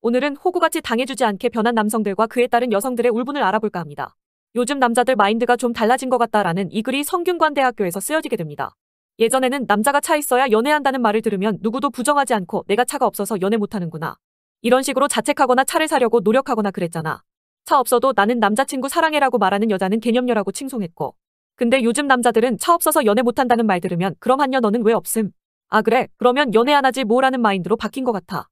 오늘은 호구같이 당해주지 않게 변한 남성들과 그에 따른 여성들의 울분을 알아볼까 합니다. 요즘 남자들 마인드가 좀 달라진 것 같다라는 이 글이 성균관대학교에서 쓰여지게 됩니다. 예전에는 남자가 차 있어야 연애한다는 말을 들으면 누구도 부정하지 않고 내가 차가 없어서 연애 못하는구나. 이런 식으로 자책하거나 차를 사려고 노력하거나 그랬잖아. 차 없어도 나는 남자친구 사랑해라고 말하는 여자는 개념녀라고 칭송했고. 근데 요즘 남자들은 차 없어서 연애 못한다는 말 들으면 그럼 한여 너는 왜 없음? 아 그래 그러면 연애 안 하지 뭐라는 마인드로 바뀐 것 같아.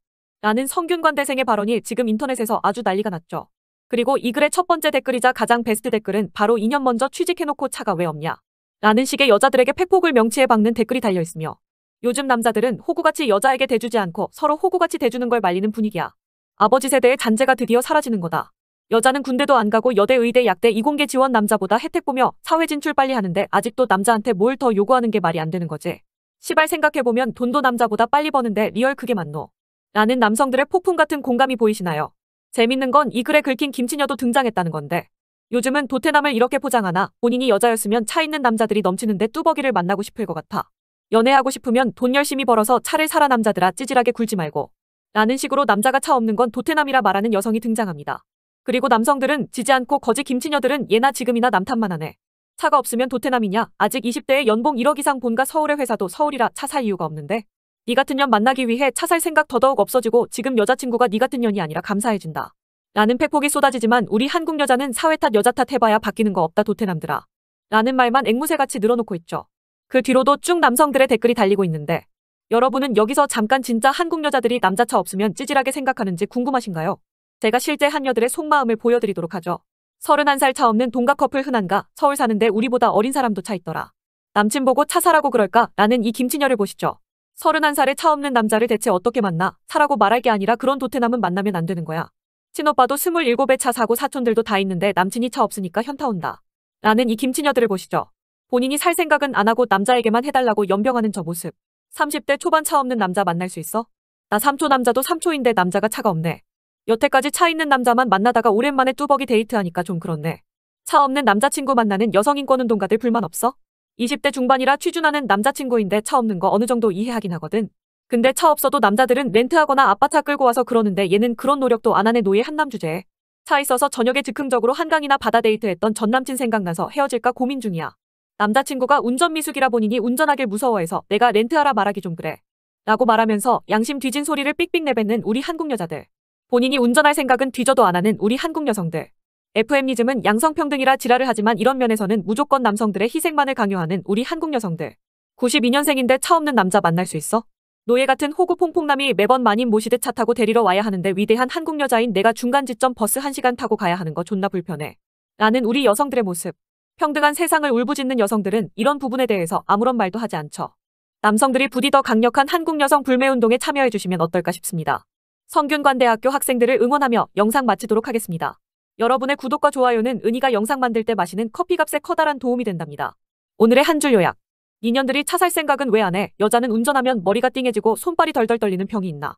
라는 성균관 대생의 발언이 지금 인터넷에서 아주 난리가 났죠. 그리고 이 글의 첫 번째 댓글이자 가장 베스트 댓글은 바로 2년 먼저 취직해놓고 차가 왜 없냐 라는 식의 여자들에게 팩폭을 명치해 박는 댓글이 달려있으며 요즘 남자들은 호구같이 여자에게 대주지 않고 서로 호구같이 대주는 걸 말리는 분위기야. 아버지 세대의 잔재가 드디어 사라지는 거다. 여자는 군대도 안 가고 여대 의대 약대 이공계 지원 남자보다 혜택 보며 사회 진출 빨리 하는데 아직도 남자한테 뭘 더 요구하는 게 말이 안 되는 거지. 시발 생각해보면 돈도 남자보다 빨리 버는데 리얼 그게 맞노. 라는 남성들의 폭풍 같은 공감이 보이시나요? 재밌는 건 이 글에 긁힌 김치녀도 등장했다는 건데 요즘은 도태남을 이렇게 포장하나 본인이 여자였으면 차 있는 남자들이 넘치는데 뚜벅이를 만나고 싶을 것 같아. 연애하고 싶으면 돈 열심히 벌어서 차를 사라 남자들아 찌질하게 굴지 말고 라는 식으로 남자가 차 없는 건 도태남이라 말하는 여성이 등장합니다. 그리고 남성들은 지지 않고 거지 김치녀들은 예나 지금이나 남탓만 하네. 차가 없으면 도태남이냐 아직 20대에 연봉 1억 이상 본가 서울의 회사도 서울이라 차 살 이유가 없는데 네 같은 년 만나기 위해 차살 생각 더더욱 없어지고 지금 여자친구가 네 같은 년이 아니라 감사해진다 라는 팩폭이 쏟아지지만 우리 한국 여자는 사회 탓 여자 탓 해봐야 바뀌는 거 없다 도태남들아. 라는 말만 앵무새같이 늘어놓고 있죠. 그 뒤로도 쭉 남성들의 댓글이 달리고 있는데 여러분은 여기서 잠깐 진짜 한국 여자들이 남자차 없으면 찌질하게 생각하는지 궁금하신가요? 제가 실제 한여들의 속마음을 보여드리도록 하죠. 31살 차 없는 동갑 커플 흔한가 서울 사는데 우리보다 어린 사람도 차 있더라. 남친 보고 차 사라고 그럴까? 라는 이 김치녀를 보시죠. 3 1살에차 없는 남자를 대체 어떻게 만나? 차라고 말할 게 아니라 그런 도태남은 만나면 안 되는 거야. 친오빠도 27에 차 사고 사촌들도 다 있는데 남친이 차 없으니까 현타 온다. 라는 이 김치녀들을 보시죠. 본인이 살 생각은 안 하고 남자에게만 해달라고 연병하는 저 모습. 30대 초반 차 없는 남자 만날 수 있어? 나 3초 남자도 3초인데 남자가 차가 없네. 여태까지 차 있는 남자만 만나다가 오랜만에 뚜벅이 데이트하니까 좀 그렇네. 차 없는 남자친구 만나는 여성인권운동가들 불만 없어? 20대 중반이라 취준하는 남자친구인데 차 없는 거 어느 정도 이해하긴 하거든. 근데 차 없어도 남자들은 렌트하거나 아빠 차 끌고 와서 그러는데 얘는 그런 노력도 안 하네 노예 한남 주제에. 차 있어서 저녁에 즉흥적으로 한강이나 바다 데이트했던 전남친 생각나서 헤어질까 고민 중이야. 남자친구가 운전미숙이라 본인이 운전하길 무서워해서 내가 렌트하라 말하기 좀 그래. 라고 말하면서 양심 뒤진 소리를 삑삑 내뱉는 우리 한국 여자들. 본인이 운전할 생각은 뒤져도 안 하는 우리 한국 여성들. f m 니즘은 양성평등이라 지랄을 하지만 이런 면에서는 무조건 남성들의 희생만을 강요하는 우리 한국 여성들. 92년생인데 차 없는 남자 만날 수 있어? 노예 같은 호구 퐁퐁남이 매번 만인 모시듯 차 타고 데리러 와야 하는데 위대한 한국 여자인 내가 중간 지점 버스 1시간 타고 가야 하는 거 존나 불편해. 라는 우리 여성들의 모습. 평등한 세상을 울부짖는 여성들은 이런 부분에 대해서 아무런 말도 하지 않죠. 남성들이 부디 더 강력한 한국 여성 불매운동에 참여해주시면 어떨까 싶습니다. 성균관대학교 학생들을 응원하며 영상 마치도록 하겠습니다. 여러분의 구독과 좋아요는 은희가 영상 만들 때 마시는 커피값에 커다란 도움이 된답니다. 오늘의 한 줄 요약. 니년들이 차 살 생각은 왜 안 해? 여자는 운전하면 머리가 띵해지고 손발이 덜덜 떨리는 병이 있나?